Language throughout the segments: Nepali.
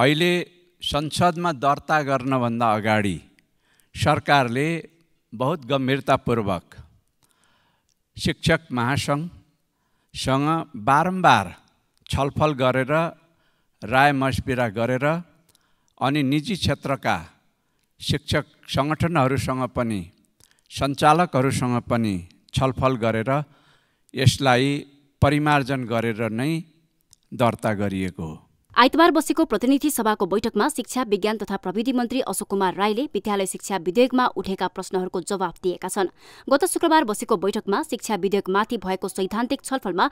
अहिले संसदमा दर्ता गर्नभन्दा अगाडि सरकारले बहुत गम्भीरतापूर्वक शिक्षक महासङ्घसँग बारम्बार छलफल गरेर राय मस्बिरा गरेर अनि निजी क्षेत्रका शिक्षक सङ्गठनहरूसँग पनि सञ्चालकहरूसँग पनि छलफल गरेर यसलाई परिमार्जन गरेर नै दर्ता गरिएको हो आइतबार बसेको प्रतिनिधि सभाको बैठकमा शिक्षा विज्ञान तथा प्रविधि मन्त्री अशोक कुमार राईले विद्यालय शिक्षा विधेयकमा उठेका प्रश्नहरूको जवाफ दिएका छन् गत शुक्रबार बसेको बैठकमा शिक्षा विधेयकमाथि भएको सैद्धान्तिक छलफलमा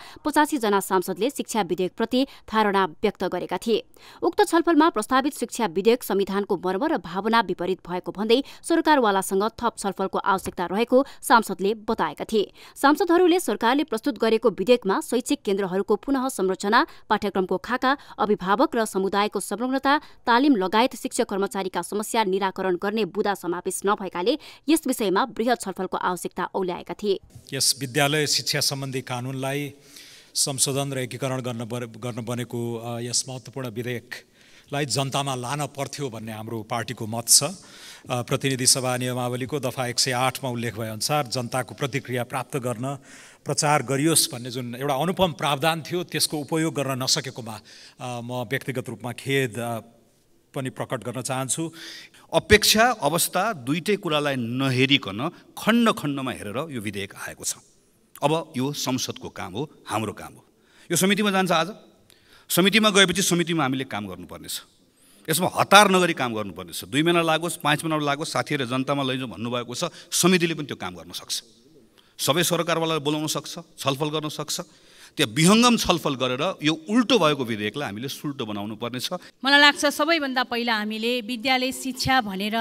जना सांसदले शिक्षा विधेयकप्रति धारणा व्यक्त गरेका थिए उक्त छलफलमा प्रस्तावित शिक्षा विधेयक संविधानको मर्म र भावना विपरीत भएको भन्दै सरकारवालासँग थप छलफलको आवश्यकता रहेको सांसदले बताएका थिए सांसदहरूले सरकारले प्रस्तुत गरेको विधेयकमा शैक्षिक केन्द्रहरूको पुनः संरचना पाठ्यक्रमको खाका अभिभावक अभिभावक र समुदायको संलग्नता तालिम लगायत शिक्षक कर्मचारीका समस्या निराकरण गर्ने बुदा समावेश नभएकाले यस विषयमा वृहत छलफलको आवश्यकता औल्याएका थिए यस विद्यालय शिक्षा सम्बन्धी कानुनलाई संशोधन र एकीकरण गर्न गर्न बनेको यस महत्त्वपूर्ण विधेयक लाई जनतामा लान पर्थ्यो भन्ने हाम्रो पार्टीको मत छ प्रतिनिधि सभा नियमावलीको दफा एक सय आठमा उल्लेख भएअनुसार जनताको प्रतिक्रिया प्राप्त गर्न प्रचार गरियोस् भन्ने जुन एउटा अनुपम प्रावधान थियो त्यसको उपयोग गर्न नसकेकोमा म व्यक्तिगत रूपमा खेद पनि प्रकट गर्न चाहन्छु अपेक्षा अवस्था दुइटै कुरालाई नहेरिकन खण्ड खण्डमा हेरेर यो विधेयक आएको छ अब यो संसदको काम हो हाम्रो काम हो यो समितिमा जान्छ आज समितिमा गएपछि समितिमा हामीले काम गर्नुपर्नेछ यसमा हतार नगरी काम गर्नुपर्नेछ दुई महिना लागोस् पाँच महिना लागोस् साथीहरू जनतामा लैजाउँ भन्नुभएको छ समितिले पनि त्यो काम गर्न सक्छ सबै सरकारवालालाई बोलाउन सक्छ छलफल गर्न सक्छ त्यहाँ विहङ्गम छलफल गरेर यो उल्टो भएको विधेयकलाई हामीले सुल्टो बनाउनु पर्नेछ मलाई लाग्छ सबैभन्दा पहिला हामीले विद्यालय शिक्षा भनेर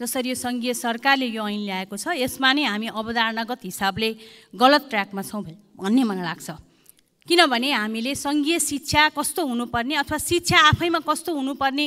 जसरी यो सङ्घीय सरकारले यो ऐन ल्याएको छ यसमा नै हामी अवधारणागत हिसाबले गलत ट्र्याकमा छौँ भन्ने मलाई लाग्छ किनभने हामीले सङ्घीय शिक्षा कस्तो हुनुपर्ने अथवा शिक्षा आफैमा कस्तो हुनुपर्ने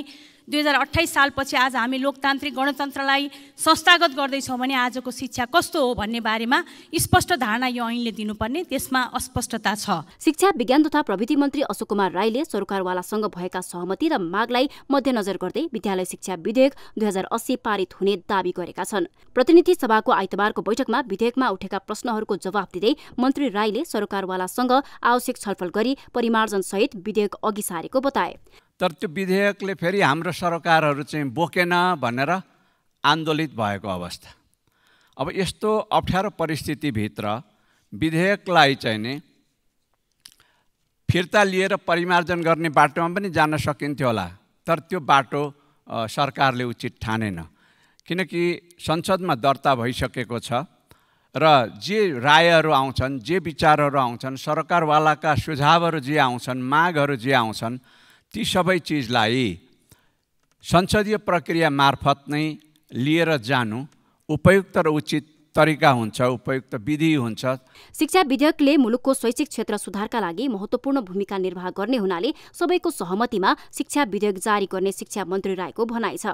दुई हजार अठाइस सालपछि आज हामी लोकतान्त्रिक गणतन्त्रलाई संस्थागत गर्दैछौँ भने आजको शिक्षा कस्तो हो भन्ने बारेमा स्पष्ट धारणा यो ऐनले दिनुपर्ने त्यसमा अस्पष्टता छ शिक्षा विज्ञान तथा प्रविधि मन्त्री अशोक कुमार राईले सरकारवालासँग भएका सहमति र मागलाई मध्यनजर गर्दै विद्यालय शिक्षा विधेयक दुई हजार अस्सी पारित हुने दावी गरेका छन् प्रतिनिधि सभाको आइतबारको बैठकमा विधेयकमा उठेका प्रश्नहरूको जवाफ दिँदै मन्त्री राईले सरकारवालासँग आवश्यक छलफल गरी परिमार्जनसहित विधेयक अघि सारेको बताए तर त्यो विधेयकले फेरि हाम्रो सरकारहरू चाहिँ बोकेन भनेर आन्दोलित भएको अवस्था अब यस्तो अप्ठ्यारो परिस्थितिभित्र विधेयकलाई चाहिँ नि फिर्ता लिएर परिमार्जन गर्ने बाटोमा पनि जान सकिन्थ्यो होला तर त्यो बाटो सरकारले उचित ठानेन किनकि संसदमा दर्ता भइसकेको छ र जे रायहरू आउँछन् जे विचारहरू आउँछन् सरकारवालाका सुझावहरू जे आउँछन् मागहरू जे आउँछन् ती सबै चिजलाई संसदीय प्रक्रिया मार्फत नै लिएर जानु उपयुक्त र उचित तरिका हुन्छ उपयुक्त विधि हुन्छ शिक्षा विधेयकले मुलुकको शैक्षिक क्षेत्र सुधारका लागि महत्त्वपूर्ण भूमिका निर्वाह गर्ने हुनाले सबैको सहमतिमा शिक्षा विधेयक जारी गर्ने शिक्षा मन्त्री राईको भनाइ छ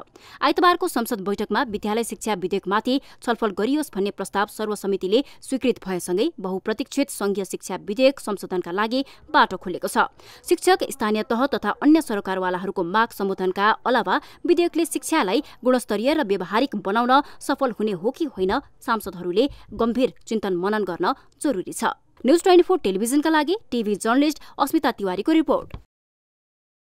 आइतबारको संसद बैठकमा विद्यालय शिक्षा विधेयकमाथि छलफल गरियोस् भन्ने प्रस्ताव सर्वसमितिले स्वीकृत भएसँगै बहुप्रतीक्षित संघीय शिक्षा विधेयक संशोधनका लागि बाटो खुलेको छ शिक्षक स्थानीय तह तथा अन्य सरकारवालाहरूको माग सम्बोधनका अलावा विधेयकले शिक्षालाई गुणस्तरीय र व्यावहारिक बनाउन सफल हुने हो कि होइन सांसद सांसदहरूले गम्भीर चिन्तन मनन गर्न जरुरी छ न्युज ट्वेन्टी फोर टेलिभिजनका लागि टिभी जर्नलिस्ट अस्मिता तिवारीको रिपोर्ट